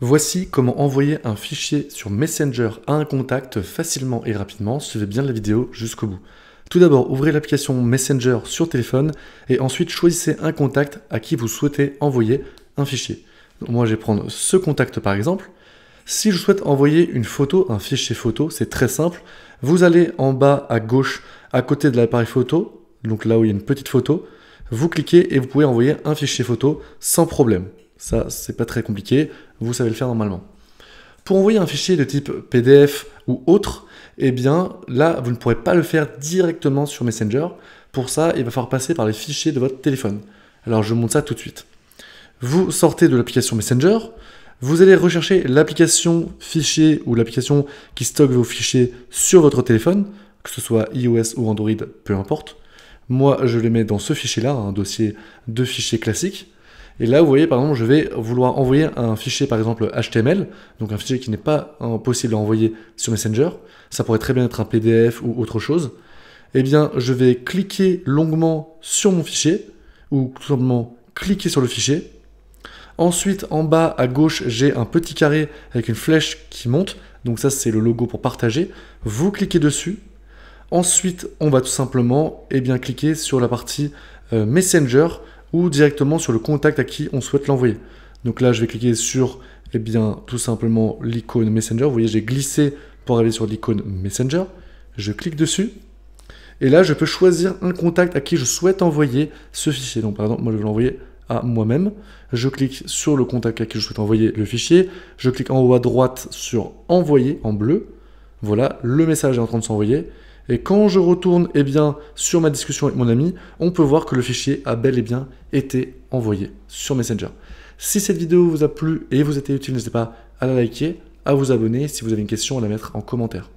Voici comment envoyer un fichier sur Messenger à un contact facilement et rapidement. Suivez bien la vidéo jusqu'au bout. Tout d'abord, ouvrez l'application Messenger sur téléphone et ensuite choisissez un contact à qui vous souhaitez envoyer un fichier. moi, je vais prendre ce contact par exemple. Si je souhaite envoyer une photo, un fichier photo, c'est très simple. Vous allez en bas à gauche, à côté de l'appareil photo, donc là où il y a une petite photo, vous cliquez et vous pouvez envoyer un fichier photo sans problème. Ça, c'est pas très compliqué, vous savez le faire normalement. Pour envoyer un fichier de type PDF ou autre, eh bien là, vous ne pourrez pas le faire directement sur Messenger. Pour ça, il va falloir passer par les fichiers de votre téléphone. Alors je vous montre ça tout de suite. Vous sortez de l'application Messenger, vous allez rechercher l'application fichier ou l'application qui stocke vos fichiers sur votre téléphone, que ce soit iOS ou Android, peu importe. Moi, je les mets dans ce fichier-là, un dossier de fichiers classiques. Et là, vous voyez, par exemple, je vais vouloir envoyer un fichier, par exemple, HTML, donc un fichier qui n'est pas possible à envoyer sur Messenger. Ça pourrait très bien être un PDF ou autre chose. Eh bien, je vais cliquer longuement sur mon fichier, ou tout simplement cliquer sur le fichier. Ensuite, en bas à gauche, j'ai un petit carré avec une flèche qui monte. Donc ça, c'est le logo pour partager. Vous cliquez dessus. Ensuite, on va tout simplement eh bien, cliquer sur la partie euh, Messenger ou directement sur le contact à qui on souhaite l'envoyer. Donc là, je vais cliquer sur, eh bien, tout simplement l'icône Messenger. Vous voyez, j'ai glissé pour aller sur l'icône Messenger. Je clique dessus. Et là, je peux choisir un contact à qui je souhaite envoyer ce fichier. Donc, par exemple, moi, je vais l'envoyer à moi-même. Je clique sur le contact à qui je souhaite envoyer le fichier. Je clique en haut à droite sur Envoyer en bleu. Voilà, le message est en train de s'envoyer. Et quand je retourne eh bien, sur ma discussion avec mon ami, on peut voir que le fichier a bel et bien été envoyé sur Messenger. Si cette vidéo vous a plu et vous était utile, n'hésitez pas à la liker, à vous abonner, si vous avez une question, à la mettre en commentaire.